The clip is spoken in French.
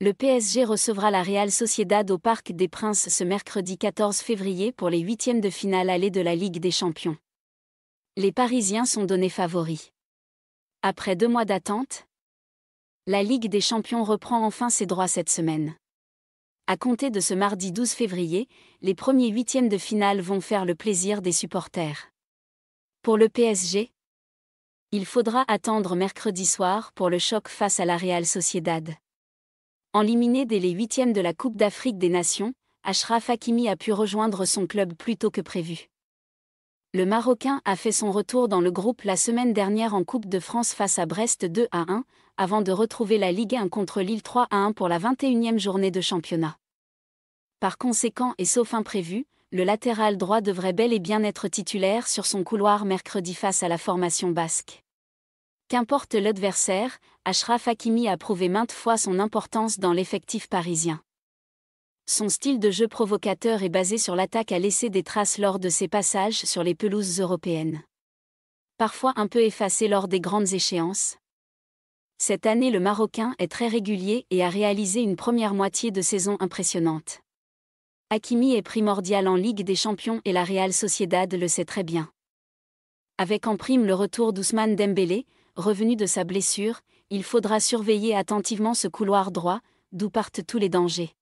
Le PSG recevra la Real Sociedad au Parc des Princes ce mercredi 14 février pour les huitièmes de finale aller de la Ligue des Champions. Les Parisiens sont donnés favoris. Après deux mois d'attente, la Ligue des Champions reprend enfin ses droits cette semaine. À compter de ce mardi 12 février, les premiers huitièmes de finale vont faire le plaisir des supporters. Pour le PSG, il faudra attendre mercredi soir pour le choc face à la Real Sociedad. Enliminé dès les huitièmes de la Coupe d'Afrique des Nations, Ashraf Hakimi a pu rejoindre son club plus tôt que prévu. Le Marocain a fait son retour dans le groupe la semaine dernière en Coupe de France face à Brest 2 à 1, avant de retrouver la Ligue 1 contre Lille 3 à 1 pour la 21e journée de championnat. Par conséquent et sauf imprévu, le latéral droit devrait bel et bien être titulaire sur son couloir mercredi face à la formation basque. Qu'importe l'adversaire, Ashraf Hakimi a prouvé maintes fois son importance dans l'effectif parisien. Son style de jeu provocateur est basé sur l'attaque à laisser des traces lors de ses passages sur les pelouses européennes. Parfois un peu effacé lors des grandes échéances. Cette année le Marocain est très régulier et a réalisé une première moitié de saison impressionnante. Hakimi est primordial en Ligue des Champions et la Real Sociedad le sait très bien. Avec en prime le retour d'Ousmane Dembélé, revenu de sa blessure, il faudra surveiller attentivement ce couloir droit, d'où partent tous les dangers.